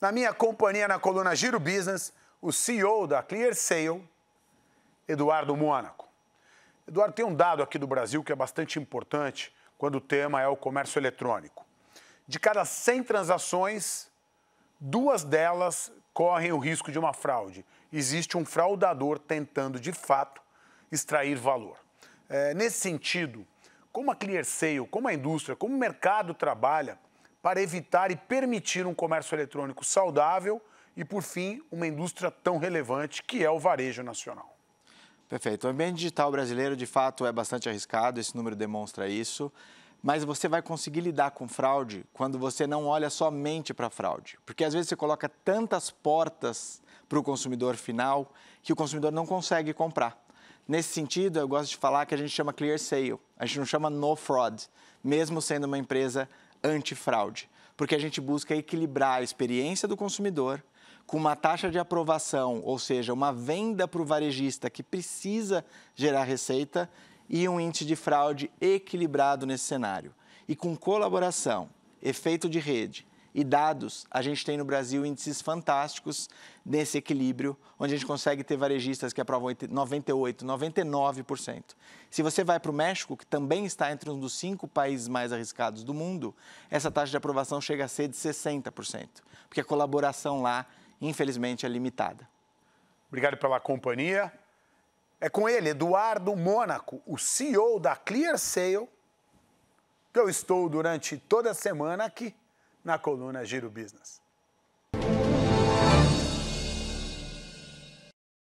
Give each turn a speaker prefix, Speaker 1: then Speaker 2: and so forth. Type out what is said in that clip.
Speaker 1: Na minha companhia na coluna Giro Business, o CEO da ClearSale, Eduardo Mônaco. Eduardo, tem um dado aqui do Brasil que é bastante importante quando o tema é o comércio eletrônico. De cada 100 transações, duas delas correm o risco de uma fraude. Existe um fraudador tentando, de fato, extrair valor. É, nesse sentido, como a ClearSale, como a indústria, como o mercado trabalha para evitar e permitir um comércio eletrônico saudável e, por fim, uma indústria tão relevante que é o varejo nacional.
Speaker 2: Perfeito. O ambiente digital brasileiro, de fato, é bastante arriscado, esse número demonstra isso. Mas você vai conseguir lidar com fraude quando você não olha somente para fraude. Porque às vezes você coloca tantas portas para o consumidor final que o consumidor não consegue comprar. Nesse sentido, eu gosto de falar que a gente chama clear sale, a gente não chama no fraud, mesmo sendo uma empresa antifraude, porque a gente busca equilibrar a experiência do consumidor com uma taxa de aprovação, ou seja, uma venda para o varejista que precisa gerar receita e um índice de fraude equilibrado nesse cenário. E com colaboração, efeito de rede e dados, a gente tem no Brasil índices fantásticos nesse equilíbrio, onde a gente consegue ter varejistas que aprovam 98%, 99%. Se você vai para o México, que também está entre um dos cinco países mais arriscados do mundo, essa taxa de aprovação chega a ser de 60%, porque a colaboração lá, infelizmente,
Speaker 1: é limitada. Obrigado pela companhia. É com ele, Eduardo Mônaco, o CEO da ClearSale, que eu estou durante toda a semana aqui na coluna Giro Business.